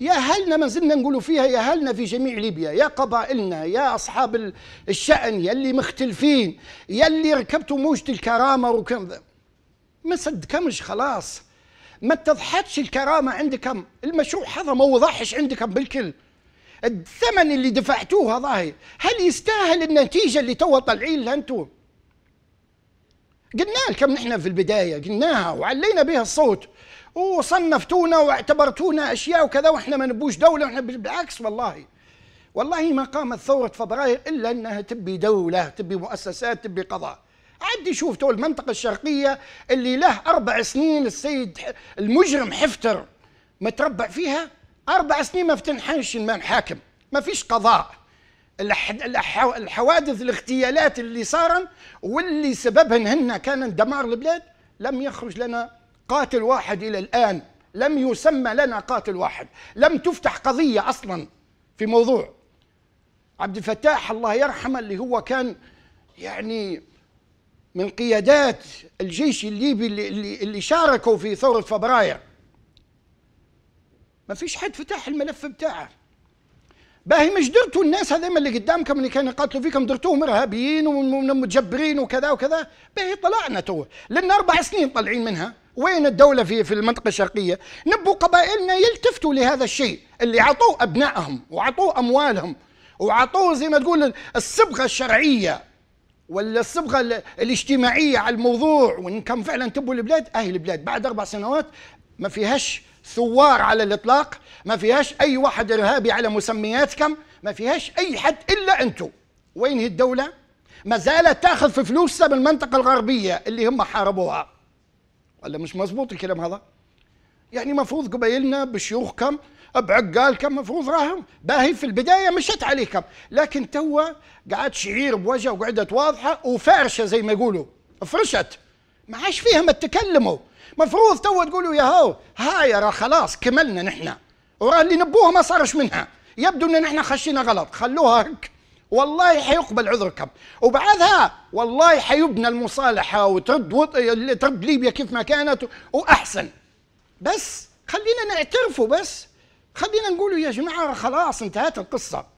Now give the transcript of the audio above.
يا أهلنا ما زلنا نقولوا فيها يا أهلنا في جميع ليبيا يا قبائلنا يا أصحاب الشأن يا اللي مختلفين يا اللي ركبتوا موجة الكرامة وكم ما صدكمش خلاص ما اتضحتش الكرامة عندكم المشروع هذا ما وضحش عندكم بالكل الثمن اللي دفعتوه ظاهر هل يستاهل النتيجة اللي تو طالعين لها انتم قلنا لكم نحن في البداية قلناها وعلينا بها الصوت وصنفتونا واعتبرتونا أشياء وكذا وإحنا ما نبوش دولة وإحنا بالعكس والله والله ما قامت ثورة فبراير إلا أنها تبي دولة تبي مؤسسات تبي قضاء عدي شوف تو المنطقة الشرقية اللي له أربع سنين السيد المجرم حفتر متربع فيها أربع سنين ما فتنحنش المام حاكم ما فيش قضاء الحوادث الاغتيالات اللي صارن واللي سببهن هن كان دمار البلاد لم يخرج لنا قاتل واحد الى الان لم يسمى لنا قاتل واحد لم تفتح قضيه اصلا في موضوع عبد الفتاح الله يرحمه اللي هو كان يعني من قيادات الجيش الليبي اللي, اللي شاركوا في ثوره فبراير ما فيش حد فتح الملف بتاعه باهي مش درتوا الناس هذا اللي قدامكم اللي كانوا يقاتلوا فيكم درتوهم ارهابيين ومتجبرين وكذا وكذا باهي طلعنا تو لان اربع سنين طالعين منها وين الدوله في في المنطقه الشرقيه نبوا قبائلنا يلتفتوا لهذا الشيء اللي عطوه ابنائهم وعطوه اموالهم وعطوه زي ما تقول الصبغه الشرعيه ولا الصبغه الاجتماعيه على الموضوع وان كان فعلا تبوا البلاد أهل البلاد بعد اربع سنوات ما فيهاش ثوار على الاطلاق ما فيهاش اي واحد ارهابي على مسمياتكم ما فيهاش اي حد الا انتم وين هي الدوله ما زالت تاخذ في فلوسها من المنطقه الغربيه اللي هم حاربوها ولا مش مزبوط الكلام هذا يعني مفروض قبايلنا بشيوخكم بعقالكم مفروض راهم باهي في البدايه مشت عليكم لكن توا قعد شعير بوجه وقعدت واضحه وفارشه زي ما يقولوا فرشت ما عادش فيهم تكلموا مفروض توا تقولوا يا هاو هاي راه خلاص كملنا نحن وراه اللي نبوه ما صارش منها يبدو ان نحن خشينا غلط خلوها هك والله حيقبل عذركم وبعدها والله حيبنى المصالحه وترد وط... ترد ليبيا كيف ما كانت واحسن بس خلينا نعترفوا بس خلينا نقولوا يا جماعه خلاص انتهت القصه